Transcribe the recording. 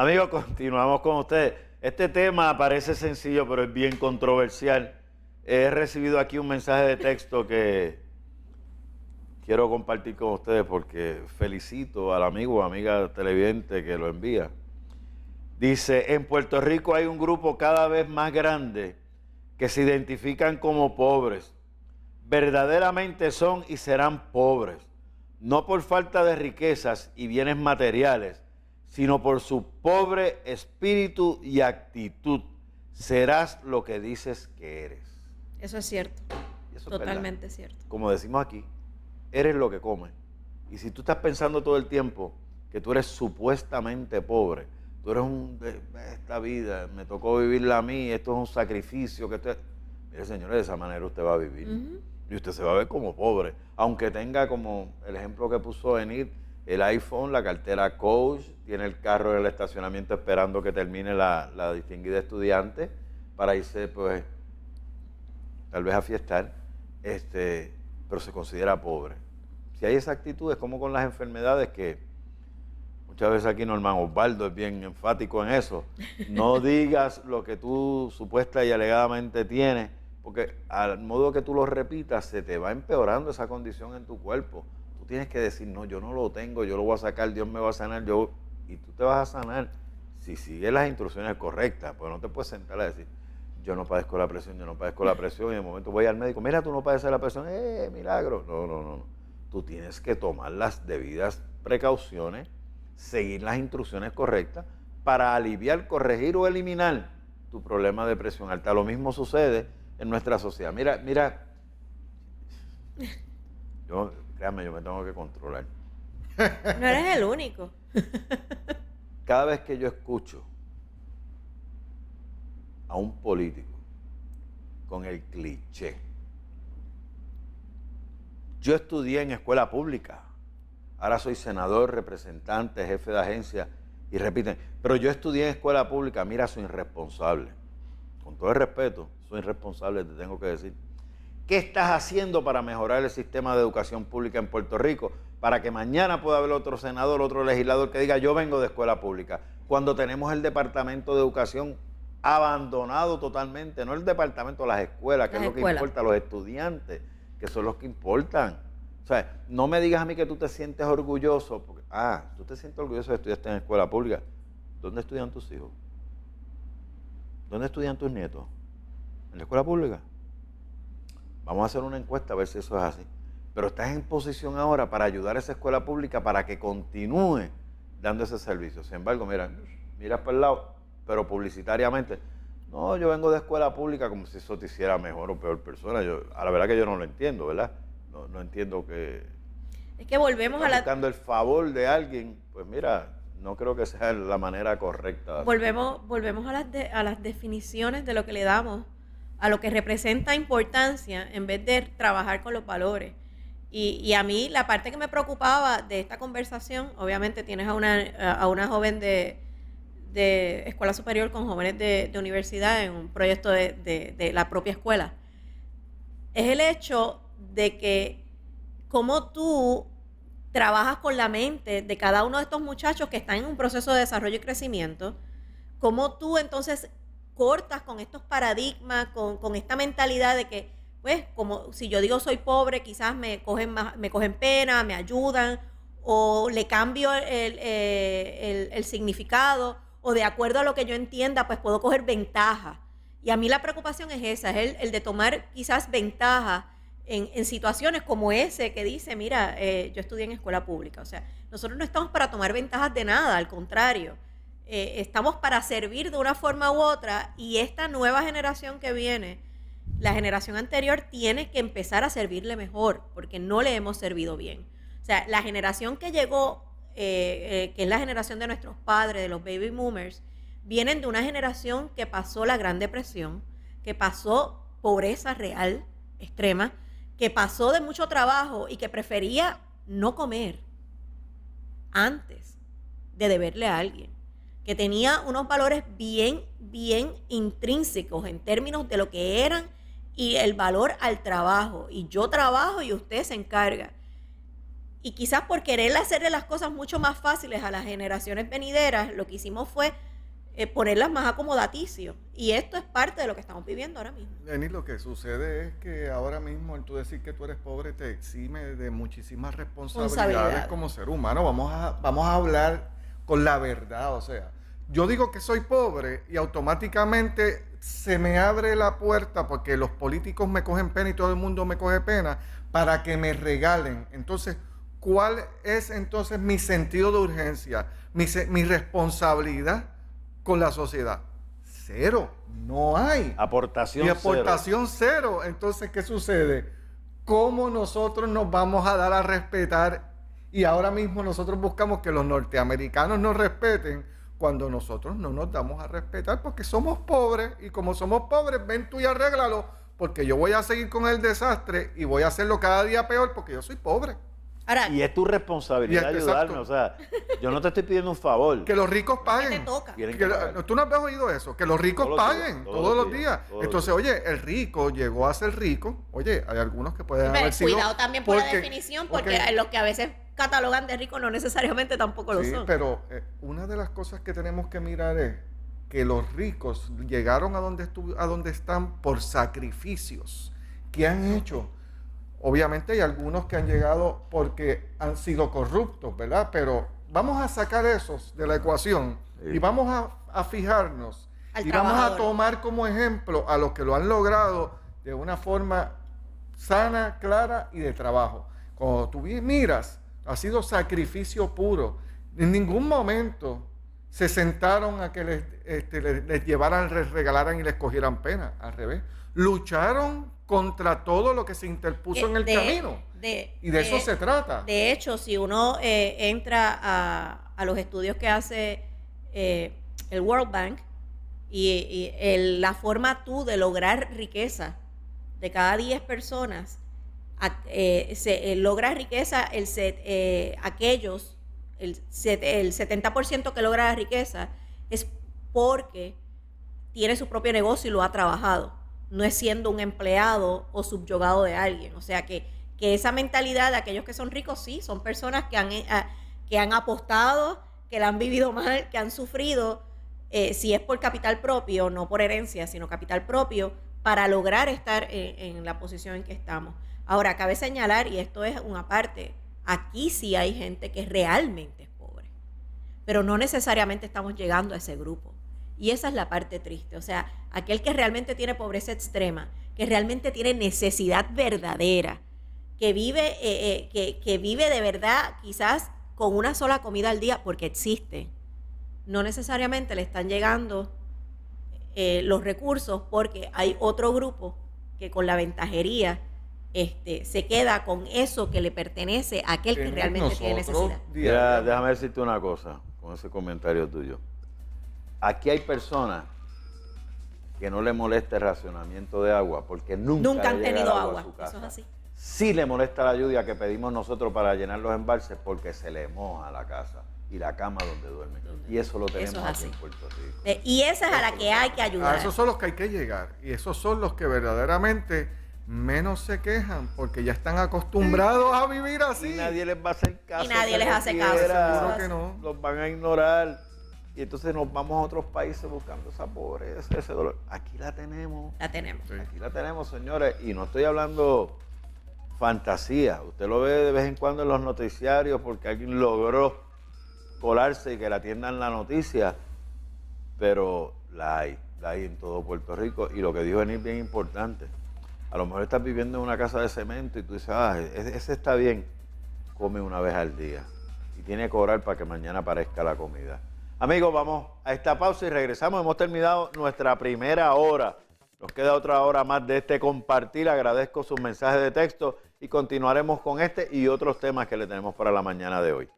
Amigos, continuamos con ustedes. Este tema parece sencillo, pero es bien controversial. He recibido aquí un mensaje de texto que quiero compartir con ustedes porque felicito al amigo o amiga televidente que lo envía. Dice, en Puerto Rico hay un grupo cada vez más grande que se identifican como pobres. Verdaderamente son y serán pobres, no por falta de riquezas y bienes materiales, sino por su pobre espíritu y actitud. Serás lo que dices que eres. Eso es cierto. Totalmente cierto. Como decimos aquí, eres lo que comes. Y si tú estás pensando todo el tiempo que tú eres supuestamente pobre, tú eres un... Esta vida, me tocó vivirla a mí, esto es un sacrificio que Mire, señores, de esa manera usted va a vivir. Y usted se va a ver como pobre. Aunque tenga como el ejemplo que puso Enid, el iPhone, la cartera Coach, tiene el carro en el estacionamiento esperando que termine la, distinguida estudiante para irse, pues, tal vez a fiestar, este, pero se considera pobre. Si hay esa actitud, es como con las enfermedades que muchas veces aquí Norman Osvaldo es bien enfático en eso. No digas lo que tú supuesta y alegadamente tienes, porque al modo que tú lo repitas, se te va empeorando esa condición en tu cuerpo tienes que decir, no, yo no lo tengo, yo lo voy a sacar, Dios me va a sanar, yo, y tú te vas a sanar si sigues las instrucciones correctas, porque no te puedes sentar a decir, yo no padezco la presión, yo no padezco la presión, y de momento voy al médico, mira, tú no padeces la presión, ¡eh, milagro! No, no, no, no. Tú tienes que tomar las debidas precauciones, seguir las instrucciones correctas para aliviar, corregir o eliminar tu problema de presión alta. Lo mismo sucede en nuestra sociedad. Mira, mira, yo Créame, yo me tengo que controlar. No eres el único. Cada vez que yo escucho a un político con el cliché, yo estudié en escuela pública, ahora soy senador, representante, jefe de agencia, y repiten, pero yo estudié en escuela pública, mira, soy irresponsable. Con todo el respeto, soy irresponsable, te tengo que decir. ¿Qué estás haciendo para mejorar el sistema de educación pública en Puerto Rico? Para que mañana pueda haber otro senador, otro legislador que diga, yo vengo de escuela pública. Cuando tenemos el Departamento de Educación abandonado totalmente, no el departamento, de las escuelas, que es lo que importa, los estudiantes, que son los que importan. O sea, no me digas a mí que tú te sientes orgulloso, porque, ah, tú te sientes orgulloso de estudiaste en escuela pública. ¿Dónde estudian tus hijos? ¿Dónde estudian tus nietos? ¿En la escuela pública? Vamos a hacer una encuesta a ver si eso es así. Pero estás en posición ahora para ayudar a esa escuela pública para que continúe dando ese servicio. Sin embargo, mira, miras para el lado, pero publicitariamente, no, yo vengo de escuela pública como si eso te hiciera mejor o peor persona. a la verdad que yo no lo entiendo, ¿verdad? No, entiendo que... Es que volvemos a la... Buscando el favor de alguien, pues mira, no creo que sea la manera correcta. Volvemos, volvemos a, las a las definiciones de lo que le damos a lo que representa importancia en vez de trabajar con los valores. Y, a mí la parte que me preocupaba de esta conversación, obviamente tienes a una, joven de, escuela superior con jóvenes de, universidad en un proyecto de, de, la propia escuela, es el hecho de que cómo tú trabajas con la mente de cada uno de estos muchachos que están en un proceso de desarrollo y crecimiento, cómo tú entonces cortas con estos paradigmas, con, esta mentalidad de que, pues, como si yo digo soy pobre, quizás me cogen, me cogen pena, me ayudan, o le cambio eh, el, significado, o de acuerdo a lo que yo entienda, pues puedo coger ventaja. Y a mí la preocupación es esa, es el, de tomar quizás ventaja en, en, situaciones como ese que dice, mira, eh, yo estudié en escuela pública. O sea, nosotros no estamos para tomar ventajas de nada, al contrario. Eh, estamos para servir de una forma u otra y esta nueva generación que viene, la generación anterior tiene que empezar a servirle mejor porque no le hemos servido bien. O sea, la generación que llegó, eh, eh, que es la generación de nuestros padres, de los baby boomers, vienen de una generación que pasó la Gran Depresión, que pasó pobreza real extrema, que pasó de mucho trabajo y que prefería no comer antes de deberle a alguien que tenía unos valores bien, bien intrínsecos en términos de lo que eran y el valor al trabajo. Y yo trabajo y usted se encarga. Y quizás por querer hacerle las cosas mucho más fáciles a las generaciones venideras, lo que hicimos fue eh, ponerlas más acomodaticios. Y esto es parte de lo que estamos viviendo ahora mismo. Denis, lo que sucede es que ahora mismo en tú decir que tú eres pobre te exime de muchísimas responsabilidades como ser humano. Vamos a, vamos a hablar con la verdad, o sea, yo digo que soy pobre y automáticamente se me abre la puerta porque los políticos me cogen pena y todo el mundo me coge pena para que me regalen. Entonces, ¿cuál es entonces mi sentido de urgencia, mi, responsabilidad con la sociedad? Cero, no hay. Aportación y aportación cero. Entonces, ¿qué sucede? ¿Cómo nosotros nos vamos a dar a respetar? Y ahora mismo nosotros buscamos que los norteamericanos nos respeten cuando nosotros no nos damos a respetar porque somos pobres y como somos pobres, ven tú y arréglalo porque yo voy a seguir con el desastre y voy a hacerlo cada día peor porque yo soy pobre y es tu responsabilidad ayudarme. O sea, yo no te estoy pidiendo un favor. Que los ricos paguen. Que tú no has oído eso. Que los ricos paguen todos, los días. Entonces, oye, el rico llegó a ser rico. Oye, hay algunos que pueden haber sido Cuidado también por la definición, porque los que a veces catalogan de ricos no necesariamente tampoco lo son. Pero eh, una de las cosas que tenemos que mirar es que los ricos llegaron a donde, a donde están por sacrificios que han hecho Obviamente hay algunos que han llegado porque han sido corruptos, ¿verdad? Pero vamos a sacar esos de la ecuación y vamos a, fijarnos y vamos a tomar como ejemplo a los que lo han logrado de una forma sana, clara y de trabajo. Cuando tú miras, ha sido sacrificio puro. En ningún momento se sentaron a que les, este, les llevaran, les regalaran y les cogieran pena. Al revés, lucharon contra todo lo que se interpuso en el camino. y de, eso se trata. De hecho, si uno eh, entra a, los estudios que hace eh, el World Bank y, la forma tú de lograr riqueza de cada 10 personas, eh, se logra riqueza el set, aquellos, el, set, el 70% que logra la riqueza es porque tiene su propio negocio y lo ha trabajado no es siendo un empleado o subyugado de alguien. O sea que, esa mentalidad de aquellos que son ricos, sí, son personas que han, eh, que han apostado, que la han vivido mal, que han sufrido, eh, si es por capital propio, no por herencia, sino capital propio, para lograr estar en, en la posición en que estamos. Ahora, cabe señalar, y esto es una parte, aquí sí hay gente que realmente es pobre, pero no necesariamente estamos llegando a ese grupo. Y esa es la parte triste. O sea, aquel que realmente tiene pobreza extrema, que realmente tiene necesidad verdadera, que vive, eh, eh, que, vive de verdad quizás con una sola comida al día porque existe. No necesariamente le están llegando eh, los recursos porque hay otro grupo que con la ventajería este, se queda con eso que le pertenece a aquel que realmente tiene necesidad. déjame decirte una cosa con ese comentario tuyo. Aquí hay personas que no le molesta el racionamiento de agua porque nunca, han tenido agua. Sí le molesta la lluvia que pedimos nosotros para llenar los embalses porque se le moja la casa y la cama donde duermen Y eso lo tenemos en Puerto Rico. Eh, y esa es a la que hay que ah, ayudar. A esos son los que hay que llegar. Y esos son los que verdaderamente menos se quejan porque ya están acostumbrados a vivir así. Y nadie les va a hacer caso. Y nadie les hace caso. que no. Los van a ignorar. Y entonces nos vamos a otros países buscando esa pobreza, ese dolor. Aquí la tenemos. La tenemos. Aquí la tenemos, señores. Y no estoy hablando fantasía. Usted lo ve de vez en cuando en los noticiarios porque alguien logró colarse y que la atiendan la noticia. Pero la hay, la hay en todo Puerto Rico. Y lo que dijo Enid bien importante. A lo mejor estás viviendo en una casa de cemento y tú dices, ah, ese, está bien. Come una vez al día. Y tiene que orar para que mañana aparezca la comida. Amigos, vamos a esta pausa y regresamos. Hemos terminado nuestra primera hora. Nos queda otra hora más de este compartir. Agradezco sus mensajes de texto y continuaremos con este y otros temas que le tenemos para la mañana de hoy.